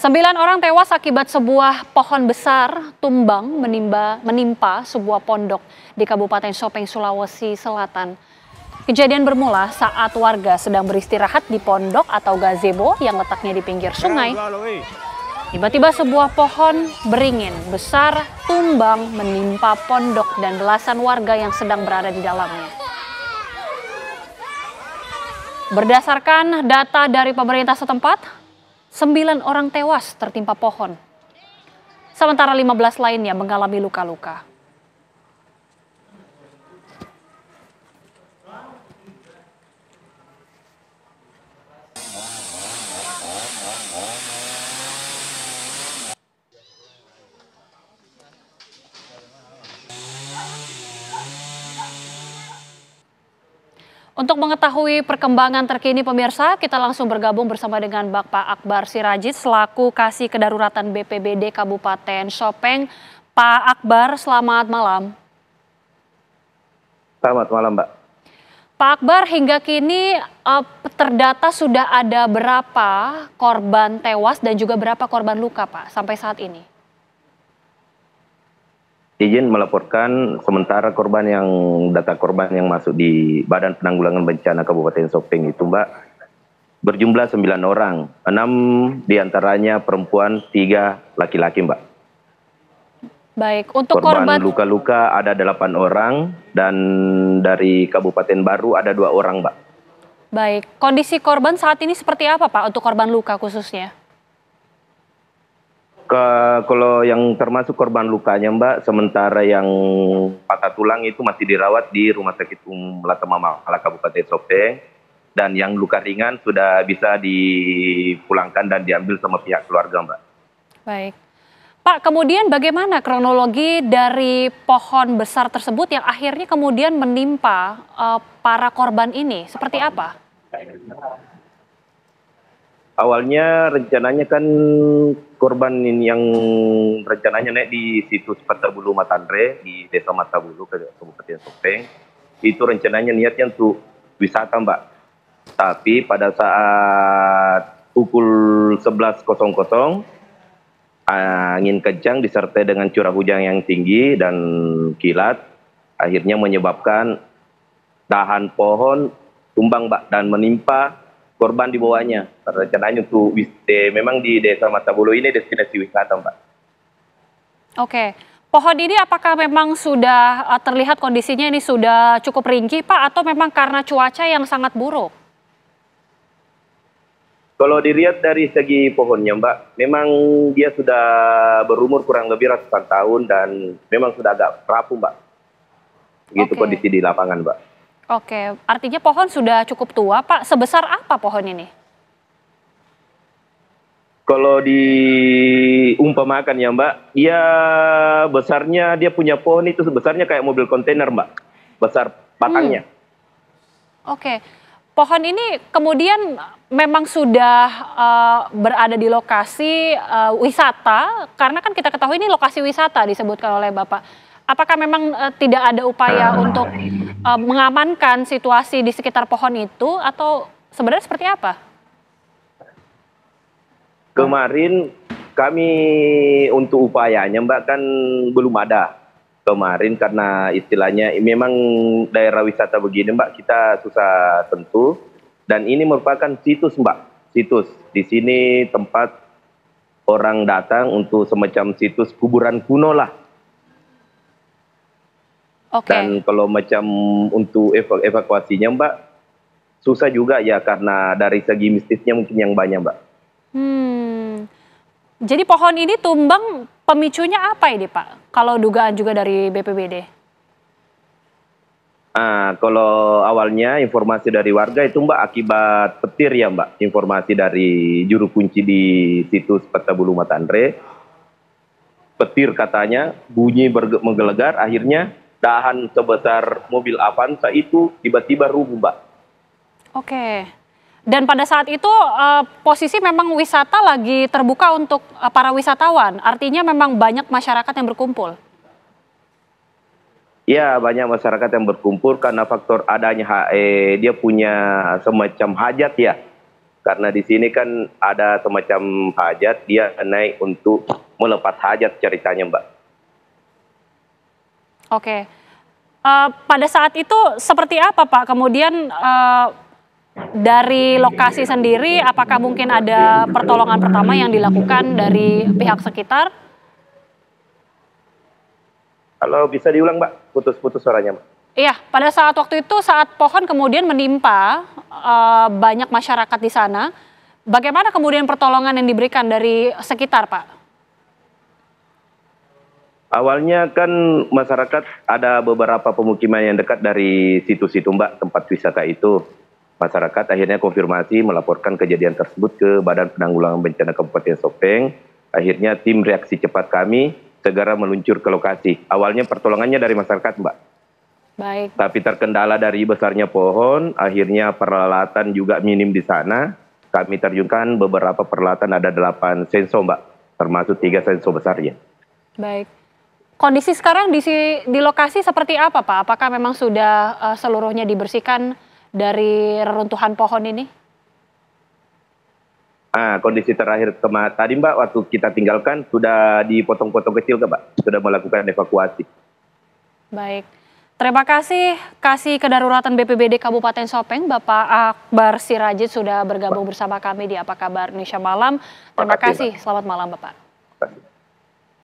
Sembilan orang tewas akibat sebuah pohon besar tumbang menimba, menimpa sebuah pondok di Kabupaten Sopeng, Sulawesi Selatan. Kejadian bermula saat warga sedang beristirahat di pondok atau gazebo yang letaknya di pinggir sungai. Tiba-tiba sebuah pohon beringin besar tumbang menimpa pondok dan belasan warga yang sedang berada di dalamnya. Berdasarkan data dari pemerintah setempat, Sembilan orang tewas tertimpa pohon. Sementara 15 lainnya mengalami luka-luka. Untuk mengetahui perkembangan terkini pemirsa, kita langsung bergabung bersama dengan Bapak Akbar Sirajit selaku Kasih Kedaruratan BPBD Kabupaten Sopeng. Pak Akbar, selamat malam. Selamat malam, Mbak. Pak Akbar, hingga kini eh, terdata sudah ada berapa korban tewas dan juga berapa korban luka, Pak, sampai saat ini? izin melaporkan sementara korban yang data korban yang masuk di Badan Penanggulangan Bencana Kabupaten Sopeng itu Mbak berjumlah 9 orang, 6 diantaranya perempuan, 3 laki-laki Mbak. Baik, untuk korban luka-luka ada 8 orang dan dari Kabupaten Baru ada dua orang Mbak. Baik, kondisi korban saat ini seperti apa Pak untuk korban luka khususnya? Ke, kalau yang termasuk korban lukanya Mbak, sementara yang patah tulang itu masih dirawat di Rumah Sakit Umum Latama ala Kabupaten Sopeng dan yang luka ringan sudah bisa dipulangkan dan diambil sama pihak keluarga Mbak. Baik. Pak, kemudian bagaimana kronologi dari pohon besar tersebut yang akhirnya kemudian menimpa uh, para korban ini? Seperti apa? awalnya rencananya kan korban ini yang rencananya naik di situs Bulu Matandre di Desa Mata Matabulu Kabupaten Sopeng itu rencananya niatnya untuk wisata Mbak. Tapi pada saat pukul 11.00 angin kencang disertai dengan curah hujan yang tinggi dan kilat akhirnya menyebabkan dahan pohon tumbang Mbak dan menimpa korban dibawanya. Rencananya untuk wisata, eh, memang di desa Matabolo ini destinasi wisata, Mbak. Oke, pohon ini apakah memang sudah eh, terlihat kondisinya ini sudah cukup ringkih, Pak, atau memang karena cuaca yang sangat buruk? Kalau dilihat dari segi pohonnya, Mbak, memang dia sudah berumur kurang lebih ratusan tahun dan memang sudah agak rapuh, Mbak. Begitu okay. kondisi di lapangan, Mbak. Oke, artinya pohon sudah cukup tua, Pak. Sebesar apa pohon ini? Kalau diumpamakan ya Mbak, ya besarnya dia punya pohon itu sebesarnya kayak mobil kontainer Mbak, besar batangnya. Hmm. Oke, pohon ini kemudian memang sudah uh, berada di lokasi uh, wisata, karena kan kita ketahui ini lokasi wisata disebutkan oleh Bapak. Apakah memang uh, tidak ada upaya untuk uh, mengamankan situasi di sekitar pohon itu atau sebenarnya seperti apa? Kemarin kami untuk upayanya Mbak kan belum ada kemarin karena istilahnya memang daerah wisata begini Mbak kita susah tentu dan ini merupakan situs Mbak situs di sini tempat orang datang untuk semacam situs kuburan kuno lah Okay. Dan kalau macam untuk evakuasinya Mbak susah juga ya karena dari segi mistisnya mungkin yang banyak Mbak. Hmm. Jadi pohon ini tumbang pemicunya apa ini Pak? Kalau dugaan juga dari BPBD? Ah, kalau awalnya informasi dari warga itu Mbak akibat petir ya Mbak. Informasi dari juru kunci di situs Peta Bulu Matandre. Petir katanya bunyi menggelegar akhirnya dahan sebesar mobil Avanza itu tiba-tiba rubuh, Mbak. Oke. Dan pada saat itu uh, posisi memang wisata lagi terbuka untuk uh, para wisatawan. Artinya memang banyak masyarakat yang berkumpul. Ya, banyak masyarakat yang berkumpul karena faktor adanya eh, dia punya semacam hajat ya. Karena di sini kan ada semacam hajat dia naik untuk melepas hajat ceritanya, Mbak. Oke. Uh, pada saat itu seperti apa Pak? Kemudian uh, dari lokasi sendiri apakah mungkin ada pertolongan pertama yang dilakukan dari pihak sekitar? Kalau bisa diulang Mbak, putus-putus suaranya Mbak. Iya, pada saat waktu itu saat pohon kemudian menimpa uh, banyak masyarakat di sana, bagaimana kemudian pertolongan yang diberikan dari sekitar Pak? Awalnya kan masyarakat ada beberapa pemukiman yang dekat dari situ-situ Mbak tempat wisata itu. Masyarakat akhirnya konfirmasi melaporkan kejadian tersebut ke Badan Penanggulangan Bencana Kabupaten Sopeng. Akhirnya tim reaksi cepat kami segera meluncur ke lokasi. Awalnya pertolongannya dari masyarakat Mbak. Baik. Tapi terkendala dari besarnya pohon, akhirnya peralatan juga minim di sana. Kami terjunkan beberapa peralatan ada delapan sensor Mbak, termasuk tiga sensor besarnya. Baik. Kondisi sekarang di, di lokasi seperti apa Pak? Apakah memang sudah uh, seluruhnya dibersihkan dari reruntuhan pohon ini? Ah, kondisi terakhir kema tadi Mbak waktu kita tinggalkan sudah dipotong-potong kecil ke Mbak, sudah melakukan evakuasi. Baik. Terima kasih Kasih Kedaruratan BPBD Kabupaten Sopeng Bapak Akbar Sirajit sudah bergabung bersama kami di Apa Kabar Indonesia Malam. Terima kasih, selamat malam Bapak.